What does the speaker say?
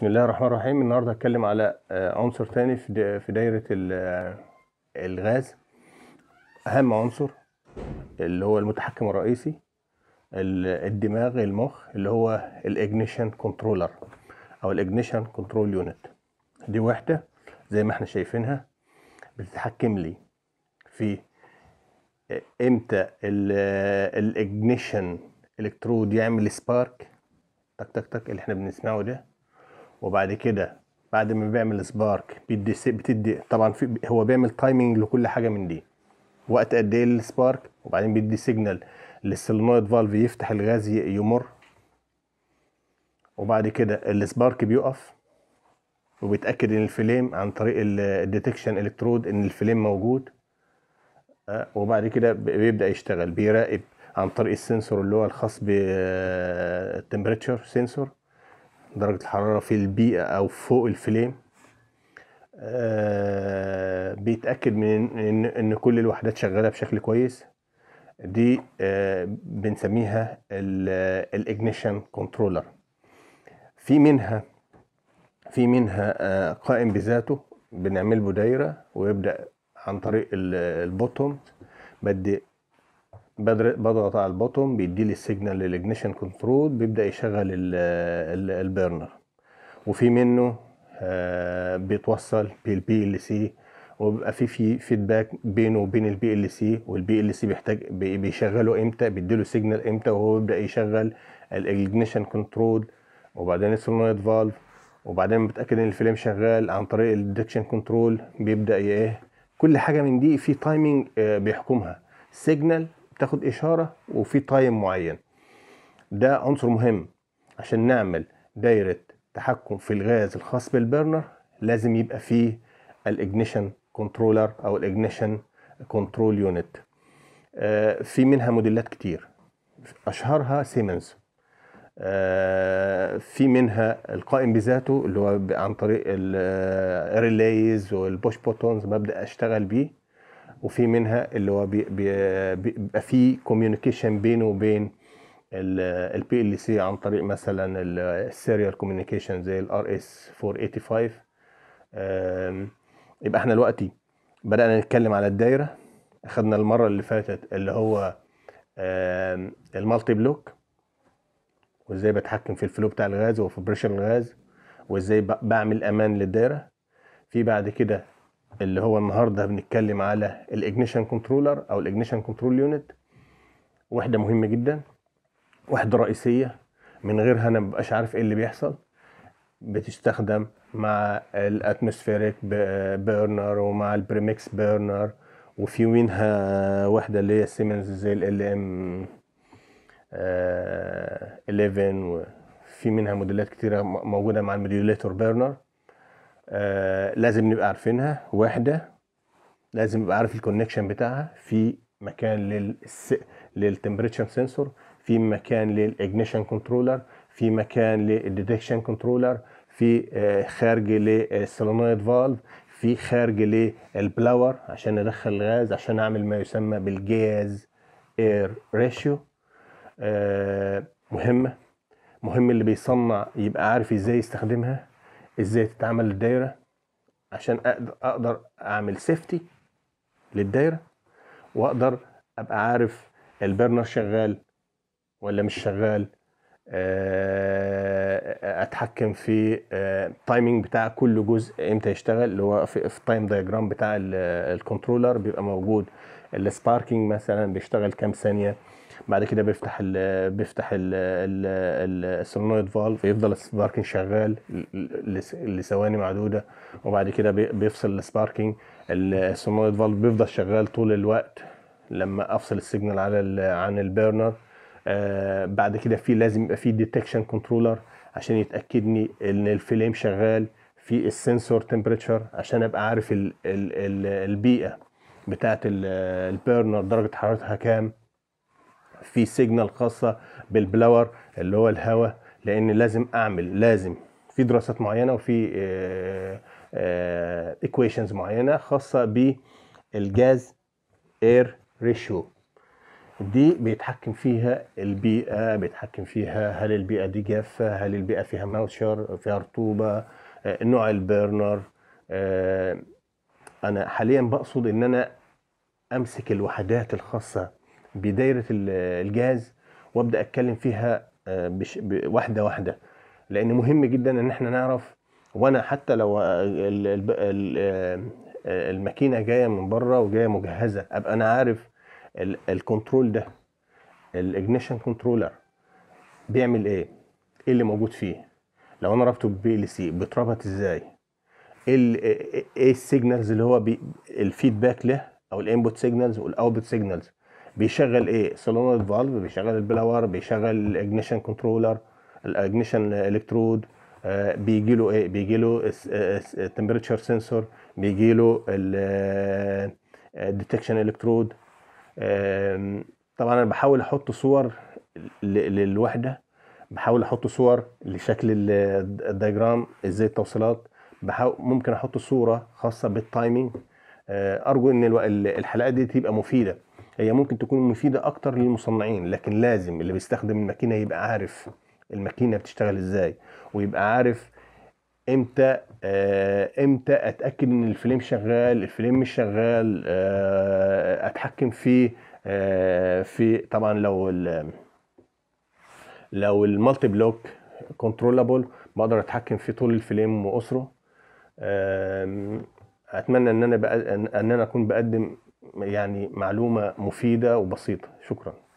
بسم الله الرحمن الرحيم النهارده هتكلم على آه، عنصر تاني في دايره آه، الغاز اهم عنصر اللي هو المتحكم الرئيسي الدماغ المخ اللي هو الاجنيشن كنترولر او الاجنيشن كنترول يونت دي وحده زي ما احنا شايفينها بتتحكم لي في آه، امتى الاجنيشن الكترود يعمل سبارك تك تك تك اللي احنا بنسمعه ده وبعد كده بعد ما بيعمل سبارك بيدي بتدي طبعا في هو بيعمل تايمنج لكل حاجه من دي وقت قد ايه السبارك وبعدين بيدي سيجنال للسولنويد فالف يفتح الغاز يمر وبعد كده السبارك بيقف وبيتاكد ان الفليم عن طريق الديتكشن الكترود ان الفليم موجود آه، وبعد كده بيبدا يشتغل بيراقب عن طريق السنسور اللي هو الخاص بالتمبريتشر سنسور درجة الحرارة في البيئة أو فوق الفليم آه، بيتأكد من إن, إن كل الوحدات شغالة بشكل كويس دي آه، بنسميها الإجنيشن كنترولر في منها في منها آه، قائم بذاته بنعمل له دايرة ويبدأ عن طريق البوتوم بدي بضغط على البوتوم بيدي لي السيجنال للاجنيشن كنترول بيبدا يشغل البرنر وفي منه آه، بيتوصل بالبي ال سي وبيبقى في في فيدباك بينه وبين البي ال سي والبي ال سي بيحتاج بيشغله امتى بيديله سيجنال امتى وهو بيبدا يشغل الاجنيشن كنترول وبعدين السولنويد فالف وبعدين بتاكد ان الفيلم شغال عن طريق الديكشن كنترول بيبدا ايه كل حاجه من دي في تايمنج آه، بيحكمها سيجنال تاخد اشاره وفي تايم معين ده عنصر مهم عشان نعمل دايره تحكم في الغاز الخاص بالبرنر لازم يبقى فيه الاجنيشن كنترولر او الاجنيشن كنترول يونت في منها موديلات كتير اشهرها سيمنز آه، في منها القائم بذاته اللي هو عن طريق الريليز والبوش بوتونز ببدا اشتغل بيه وفي منها اللي هو بيبقى فيه كوميونيكيشن بينه وبين البي ال سي عن طريق مثلا السيريال كوميونيكيشن زي الار اس 485 يبقى احنا دلوقتي بدانا نتكلم على الدايره اخدنا المره اللي فاتت اللي هو المالتي بلوك وازاي بتحكم في الفلو بتاع الغاز وفي بريشر الغاز وازاي بعمل امان للدايره في بعد كده اللي هو النهارده بنتكلم على الاجنيشن كنترولر او الاجنيشن كنترول يونت وحده مهمه جدا وحده رئيسيه من غيرها انا مبقاش عارف ايه اللي بيحصل بتستخدم مع الاتموسفيريك بيرنر ومع البريمكس بيرنر وفي منها واحده اللي هي سيمنز زي ال ام آه، 11 وفي منها موديلات كتيره موجوده مع الموديوليتور بيرنر آه، لازم نبقى عارفينها واحده لازم نبقى عارف الكونكشن بتاعها في مكان للس... للتمبريتشر سنسور في مكان للاجنيشن كنترولر في مكان للديتكشن كنترولر آه، آه، في خارج للسولنويد فالف في خارج للبلاور عشان ادخل الغاز عشان اعمل ما يسمى بالجاز اير ريشيو مهمه مهم اللي بيصنع يبقى عارف ازاي يستخدمها ازاي تتعمل الدايره عشان اقدر اعمل سيفتي للدايره واقدر ابقى عارف البرنر شغال ولا مش شغال آه، اتحكم في التايمنج آه، بتاع كل جزء امتى يشتغل اللي هو في التايم دايجرام بتاع الكنترولر بيبقى موجود السباركينج مثلا بيشتغل كام ثانيه بعد كده بيفتح الـ بيفتح السولنويد فالف يفضل السباركينج شغال لثواني معدوده وبعد كده بيفصل السباركينج السولنويد فالف بيفضل شغال طول الوقت لما افصل السيجنال على عن البيرنر آه بعد كده في لازم يبقى في ديتكشن كنترولر عشان يتاكدني ان الفليم شغال في السنسور تمبريتشر عشان ابقى عارف الـ الـ الـ البيئه بتاعت البيرنر درجه حرارتها كام في سيجنال خاصه بالبلاور اللي هو الهواء لان لازم اعمل لازم في دراسات معينه وفي ايكويشنز آه، آه، معينه خاصه بالجاز اير ريشيو دي بيتحكم فيها البيئه بيتحكم فيها هل البيئه دي جافه هل البيئه فيها موشر فيها رطوبه آه، نوع البرنر انا حاليا بقصد ان انا امسك الوحدات الخاصه بدايره الجهاز وابدا اتكلم فيها آه، بش... واحده واحده لان مهم جدا ان احنا نعرف وانا حتى لو آه، آه، الماكينه جايه من بره وجايه مجهزه ابقى انا عارف الكنترول ده الاجنيشن كنترولر بيعمل ايه ايه اللي موجود فيه لو انا رابطه بي ال سي بيتربط ازاي ايه السيجنالز إيه- إيه اللي هو بي الفيدباك له او الانبوت سيجنالز والاوتبوت سيجنالز بيشغل ايه سولenoid فالف بيشغل البلاور بيشغل الاجنيشن كنترولر الاجنيشن الكترود آه، بيجي له ايه بيجي له التمبريتشر آه، سنسور آه، بيجي له الديتكشن الكترود طبعا انا بحاول احط صور للوحده بحاول احط صور لشكل الدايجرام ازاي التوصيلات بحاول ممكن احط صوره خاصه بالتايمينج ارجو ان الحلقه دي تبقى مفيده هي ممكن تكون مفيده اكتر للمصنعين لكن لازم اللي بيستخدم الماكينه يبقى عارف الماكينه بتشتغل ازاي ويبقى عارف امتى آه امتى اتاكد ان الفليم شغال الفليم مش شغال آه اتحكم فيه آه في طبعا لو لو المالتي بلوك كنترولابل بقدر اتحكم في طول الفليم واسره اتمنى ان انا ان انا اكون بقدم يعني معلومه مفيده وبسيطه شكرا